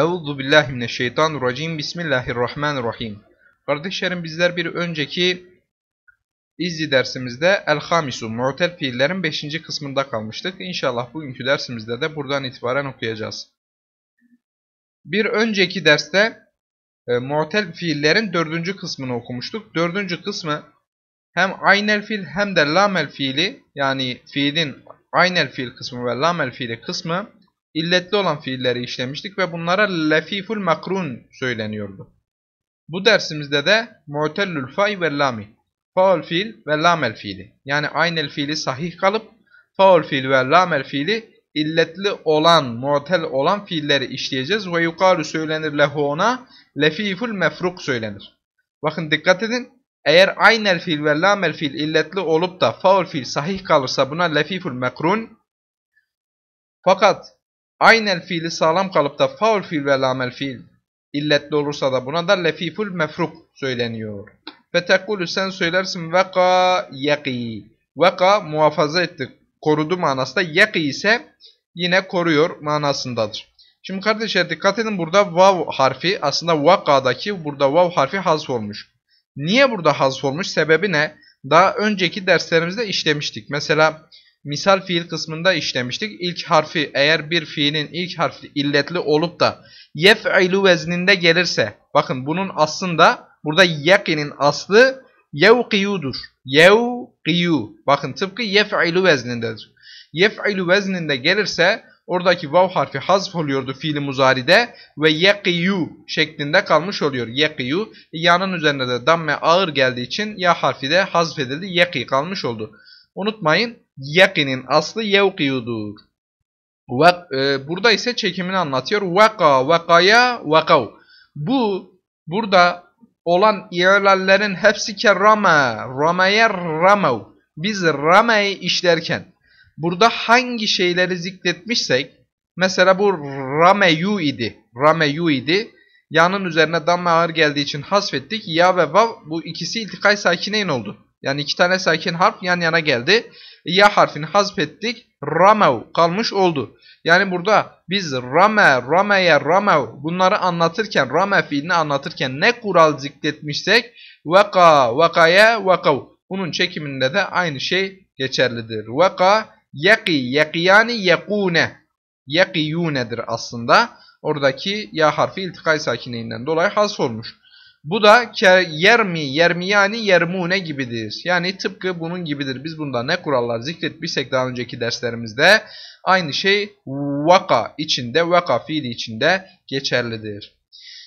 Euzu billahi mineşşeytanirracim. Bismillahirrahmanirrahim. Kardeşlerim bizler bir önceki izli dersimizde el-hamisu mu'tel fiillerin 5. kısmında kalmıştık. İnşallah bugünkü dersimizde de buradan itibaren okuyacağız. Bir önceki derste e, mu'tel fiillerin 4. kısmını okumuştuk. 4. kısmı hem aynel fiil hem de lamel fiili yani fiilin aynel fiil kısmı ve lamel fiili kısmı illetli olan fiilleri işlemiştik ve bunlara lefiful makrun söyleniyordu. Bu dersimizde de mu'tellül fay ve lami, faul fiil ve lamel fiili yani aynel fiili sahih kalıp faul fiil ve lamel fiili illetli olan, mu'tel olan fiilleri işleyeceğiz. Ve yukarı söylenir lehu ona lefiful mefruk söylenir. Bakın dikkat edin. Eğer aynel fiil ve lamel fiil illetli olup da faul fiil sahih kalırsa buna lefiful mekrun. Fakat aynel fiili sağlam kalıpta faul fiil ve lamel fiil illetli olursa da buna da lefiful mefruk söyleniyor. Ve tekulü sen söylersin veka yeki. Veka muhafaza ettik. Korudu manasında. Yeki ise yine koruyor manasındadır. Şimdi kardeşler dikkat edin burada vav harfi aslında vakadaki burada vav harfi haz olmuş. Niye burada haz olmuş? Sebebi ne? Daha önceki derslerimizde işlemiştik. Mesela misal fiil kısmında işlemiştik. İlk harfi eğer bir fiilin ilk harfi illetli olup da yef'ilu vezninde gelirse bakın bunun aslında burada yakinin aslı yevqiyudur. Yevqiyu. Bakın tıpkı yef'ilu veznindedir. Yef'ilu vezninde gelirse oradaki vav harfi hazf oluyordu fiili muzaride ve yekiyu şeklinde kalmış oluyor. Yekiyu yanın üzerinde de damme ağır geldiği için ya harfi de hazf edildi. Yeki kalmış oldu. Unutmayın yakinin aslı yevkiyudur. Ve, e, burada ise çekimini anlatıyor. Vaka, vakaya, vakav. Bu, burada olan i'lallerin hepsi ke rama, ramaya ramav. Biz rameyi işlerken, burada hangi şeyleri zikretmişsek, mesela bu rameyu idi, rameyu idi. Yanın üzerine damma ağır geldiği için hasfettik. Ya ve vav bu ikisi iltikay sakineyn oldu. Yani iki tane sakin harf yan yana geldi. Ya harfini hazmettik. Ramev kalmış oldu. Yani burada biz rame, rameye, ramev bunları anlatırken, rame fiilini anlatırken ne kural zikretmişsek veka, vekaya, vekav. Bunun çekiminde de aynı şey geçerlidir. Veka, yeki, yekiyani, yekune. Yekiyunedir aslında. Oradaki ya harfi iltikay sakinliğinden dolayı has olmuş. Bu da yermi, yermiyani, yermune gibidir. Yani tıpkı bunun gibidir. Biz bunda ne kurallar zikretmişsek daha önceki derslerimizde aynı şey vaka içinde, vaka fiili içinde geçerlidir.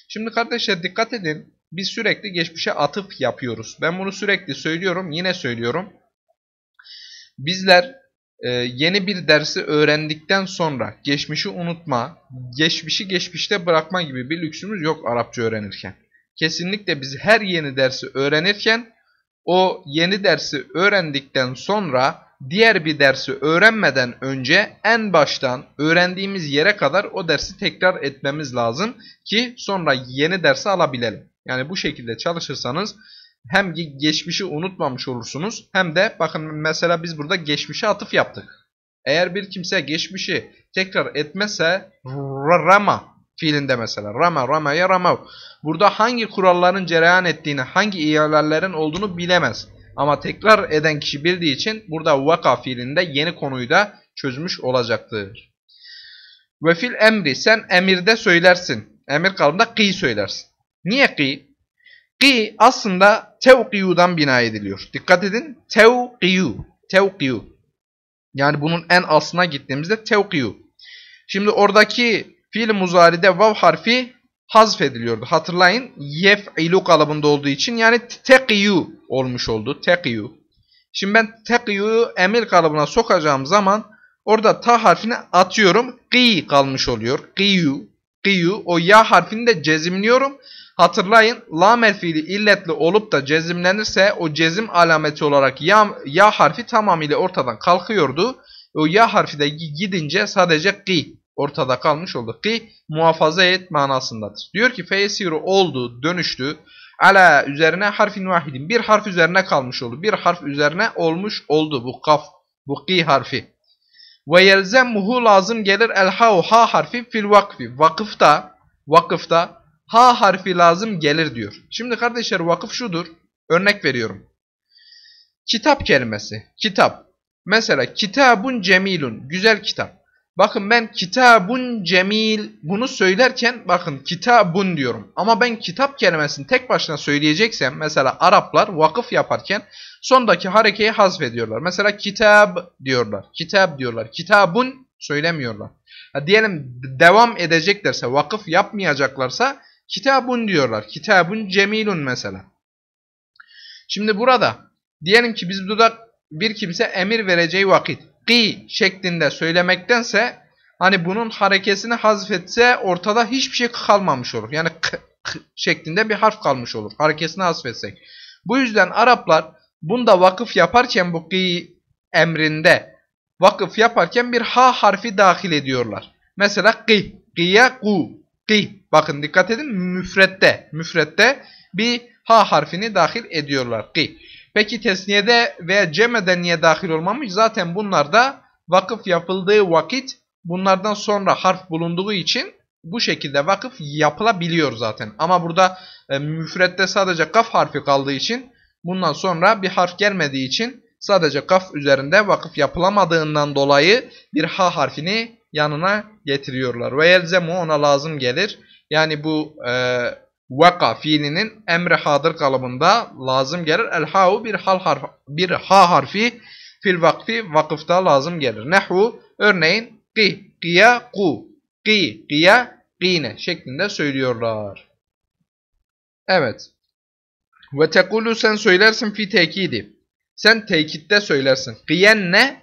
Şimdi kardeşler dikkat edin. Biz sürekli geçmişe atıf yapıyoruz. Ben bunu sürekli söylüyorum, yine söylüyorum. Bizler e, yeni bir dersi öğrendikten sonra geçmişi unutma, geçmişi geçmişte bırakma gibi bir lüksümüz yok Arapça öğrenirken kesinlikle biz her yeni dersi öğrenirken o yeni dersi öğrendikten sonra diğer bir dersi öğrenmeden önce en baştan öğrendiğimiz yere kadar o dersi tekrar etmemiz lazım ki sonra yeni dersi alabilelim. Yani bu şekilde çalışırsanız hem geçmişi unutmamış olursunuz hem de bakın mesela biz burada geçmişe atıf yaptık. Eğer bir kimse geçmişi tekrar etmezse rama Fiilinde mesela rama ramaya ramav. Burada hangi kuralların cereyan ettiğini, hangi iyalerlerin olduğunu bilemez. Ama tekrar eden kişi bildiği için burada vaka fiilinde yeni konuyu da çözmüş olacaktır. Ve fil emri sen emirde söylersin. Emir kalıbında kıy söylersin. Niye kıy? Kıy aslında tevkiyudan bina ediliyor. Dikkat edin. Tevkiyu. Tevkiyu. Yani bunun en aslına gittiğimizde tevkiyu. Şimdi oradaki fiil muzaride vav harfi hazfediliyordu. Hatırlayın yef'ilu kalıbında olduğu için yani teqiyu olmuş oldu. Teqiyu. Şimdi ben teqiyu emir kalıbına sokacağım zaman orada ta harfini atıyorum. Qi kalmış oluyor. Qiyu. Qiyu. O ya harfini de cezimliyorum. Hatırlayın lam fiili illetli olup da cezimlenirse o cezim alameti olarak ya, ya harfi tamamıyla ortadan kalkıyordu. O ya harfi de gidince sadece qi ortada kalmış oldu. Ki muhafaza et manasındadır. Diyor ki feyesiru oldu, dönüştü. Ala üzerine harfin vahidin. Bir harf üzerine kalmış oldu. Bir harf üzerine olmuş oldu. Bu kaf, bu ki harfi. Ve yelzemuhu lazım gelir el ha ha harfi fil vakfi. Vakıfta, vakıfta ha harfi lazım gelir diyor. Şimdi kardeşler vakıf şudur. Örnek veriyorum. Kitap kelimesi. Kitap. Mesela kitabun cemilun. Güzel kitap. Bakın ben kitabun cemil bunu söylerken bakın kitabun diyorum. Ama ben kitap kelimesini tek başına söyleyeceksem mesela Araplar vakıf yaparken sondaki harekeyi hazfediyorlar. Mesela kitab diyorlar. kitab diyorlar. Kitabun söylemiyorlar. Ha, diyelim devam edeceklerse vakıf yapmayacaklarsa kitabun diyorlar. Kitabun cemilun mesela. Şimdi burada diyelim ki biz burada bir kimse emir vereceği vakit ki şeklinde söylemektense hani bunun harekesini hazfetse ortada hiçbir şey kalmamış olur. Yani k, k şeklinde bir harf kalmış olur harekesini hazfetsek. Bu yüzden Araplar bunda vakıf yaparken bu ki emrinde vakıf yaparken bir ha harfi dahil ediyorlar. Mesela ki, kiye ku, ki. Bakın dikkat edin müfrette, müfrette bir ha harfini dahil ediyorlar. Ki. Peki tesniyede veya cemeden niye dahil olmamış? Zaten bunlarda da vakıf yapıldığı vakit bunlardan sonra harf bulunduğu için bu şekilde vakıf yapılabiliyor zaten. Ama burada e, müfrette sadece kaf harfi kaldığı için bundan sonra bir harf gelmediği için sadece kaf üzerinde vakıf yapılamadığından dolayı bir ha harfini yanına getiriyorlar. Ve elzemu ona lazım gelir. Yani bu e, Vaka fiilinin emri hadır kalıbında lazım gelir. El ha'u bir hal harf bir ha harfi fil vakfi vakıfta lazım gelir. Nehu örneğin ki kiye ku ki kiye kine şeklinde söylüyorlar. Evet. Ve tekulu sen söylersin fi tekidi. Sen tekitte söylersin. Kiyenne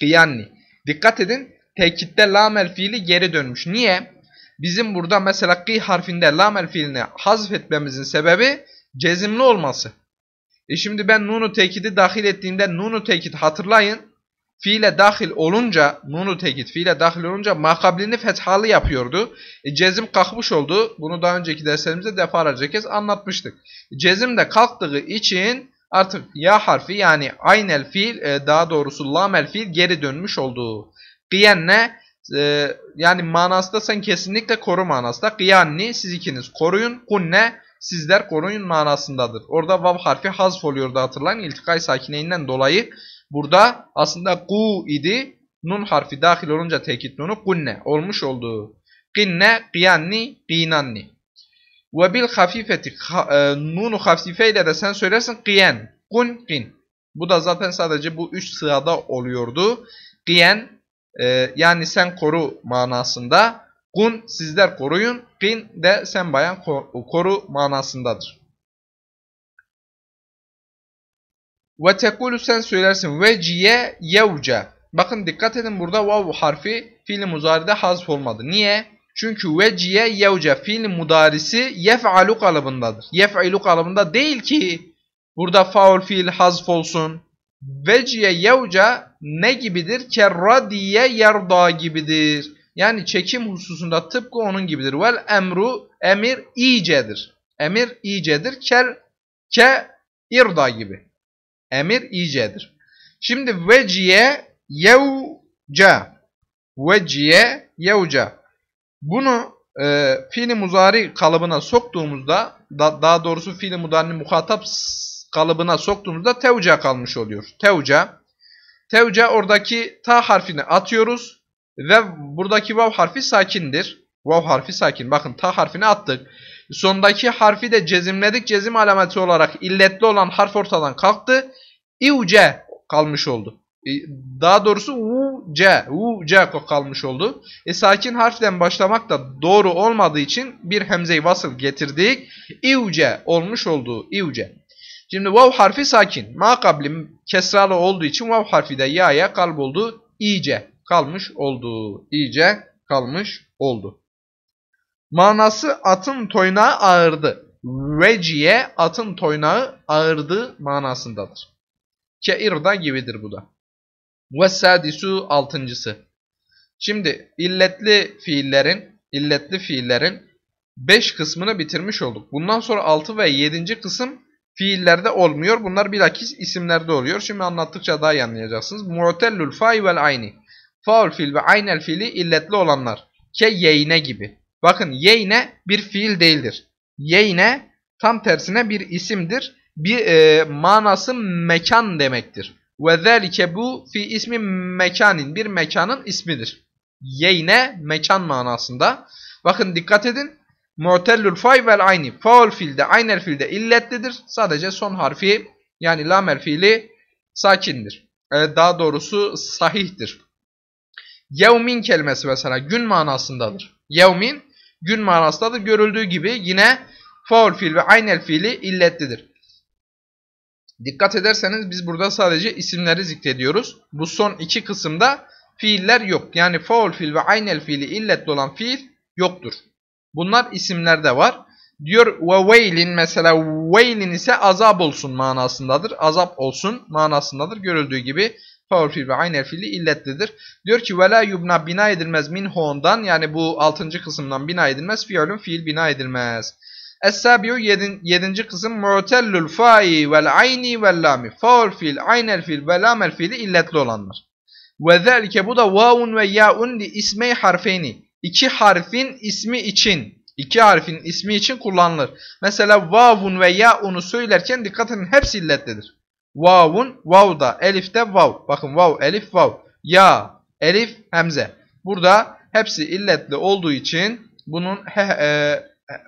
kiyanni. Dikkat edin. Tekitte lamel fiili geri dönmüş. Niye? Bizim burada mesela ki harfinde lamel fiilini hazfetmemizin sebebi cezimli olması. E şimdi ben nunu tekidi dahil ettiğimde nunu tekit hatırlayın. Fiile dahil olunca nunu tekit fiile dahil olunca makablini fethalı yapıyordu. E, cezim kalkmış oldu. Bunu daha önceki derslerimizde defalarca kez anlatmıştık. Cezim de kalktığı için artık ya harfi yani aynel fiil e daha doğrusu lamel fiil geri dönmüş oldu. ne? e, yani manasında sen kesinlikle koru manasında. Gıyanni siz ikiniz koruyun. Kunne sizler koruyun manasındadır. Orada vav harfi hazf oluyordu hatırlayın. İltikay sakineyinden dolayı burada aslında gu idi. Nun harfi dahil olunca tekit nunu kunne olmuş oldu. Ginne, gıyanni, gînanni. Ve bil hafifeti e, nunu hafifeyle de sen söylersin gıyen, kun, gin. Bu da zaten sadece bu üç sırada oluyordu. Gıyen e, yani sen koru manasında. Gun sizler koruyun. Gin de sen bayan koru manasındadır. Ve tekulu sen söylersin. Ve ciye yevce. Bakın dikkat edin burada vav harfi fiil muzaride hazf olmadı. Niye? Çünkü veciye yevce fiil mudarisi yef'alu kalıbındadır. Yef'ilu kalıbında değil ki burada faul fiil hazf olsun. Veciye yevca ne gibidir? Kerradiye yerda gibidir. Yani çekim hususunda tıpkı onun gibidir. Vel emru emir iyicedir. Emir iyicedir. Ker ke irda gibi. Emir iyicedir. Şimdi veciye yevca. Veciye yevca. Bunu e, fiili muzari kalıbına soktuğumuzda da, daha doğrusu fiili mudarinin muhatap kalıbına soktuğumuzda tevca kalmış oluyor. Tevca. Tevca oradaki ta harfini atıyoruz ve buradaki vav harfi sakindir. Vav harfi sakin. Bakın ta harfini attık. Sondaki harfi de cezimledik. Cezim alameti olarak illetli olan harf ortadan kalktı. İvce kalmış oldu. E, daha doğrusu uc, uc kalmış oldu. E, sakin harften başlamak da doğru olmadığı için bir hemzeyi vasıl getirdik. İvce olmuş oldu. İvce. Şimdi vav harfi sakin. Ma kabli kesralı olduğu için vav harfi de ya'ya kalb oldu. İyice kalmış oldu. İyice kalmış oldu. Manası atın toynağı ağırdı. Veciye atın toynağı ağırdı manasındadır. Keirda gibidir bu da. Ve altıncısı. Şimdi illetli fiillerin illetli fiillerin 5 kısmını bitirmiş olduk. Bundan sonra 6 ve 7. kısım fiillerde olmuyor. Bunlar bilakis isimlerde oluyor. Şimdi anlattıkça daha iyi anlayacaksınız. Mu'tellul fa'i vel ayni. Faul fiil ve aynel fiili illetli olanlar. Ke yeyne gibi. Bakın yeyne bir fiil değildir. Yeyne tam tersine bir isimdir. Bir e, manası mekan demektir. Ve zelike bu fi ismi mekanin. Bir mekanın ismidir. Yeyne mekan manasında. Bakın dikkat edin. Mu'tellül fay vel ayni. Faul fiilde, aynel fiilde illetlidir. Sadece son harfi yani lamel fiili sakindir. E, daha doğrusu sahihtir. Yevmin kelimesi mesela gün manasındadır. Yevmin gün manasındadır. Görüldüğü gibi yine faul fiil ve aynel fiili illetlidir. Dikkat ederseniz biz burada sadece isimleri zikrediyoruz. Bu son iki kısımda fiiller yok. Yani faul fiil ve aynel fiili illetli olan fiil yoktur. Bunlar isimlerde var. Diyor ve veylin mesela veylin ise azap olsun manasındadır. Azap olsun manasındadır. Görüldüğü gibi faul fiil ve aynel fiili illetlidir. Diyor ki "Vela yubna bina edilmez min hondan" yani bu 6. kısımdan bina edilmez. Fiilün fiil bina edilmez. Es-sabiu 7. kısım mu'tellul fa'i vel ayni vel lami. Faul fiil, aynel fiil ve lamel fiili illetli olanlar. Ve zelike bu da vaun ve yaun li ismey harfeyni iki harfin ismi için iki harfin ismi için kullanılır. Mesela vavun ve yaunu söylerken dikkat edin hepsi illetlidir. Vavun vavda, elifte vav. Bakın vav, elif, vav. Ya, elif, hemze. Burada hepsi illetli olduğu için bunun he, e,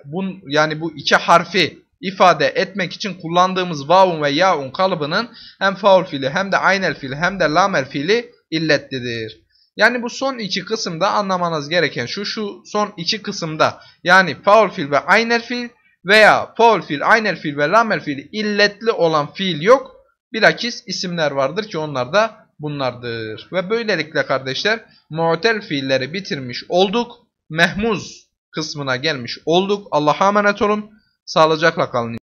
bun, yani bu iki harfi ifade etmek için kullandığımız vavun ve yaun kalıbının hem faul fili hem de aynel fili hem de lamer fili illetlidir. Yani bu son iki kısımda anlamanız gereken şu şu son iki kısımda yani faul fiil ve ayner fiil veya faul fiil, ayner fiil ve lamer fiili illetli olan fiil yok. Bilakis isimler vardır ki onlar da bunlardır. Ve böylelikle kardeşler mu'tel fiilleri bitirmiş olduk. Mehmuz kısmına gelmiş olduk. Allah'a emanet olun. Sağlıcakla kalın.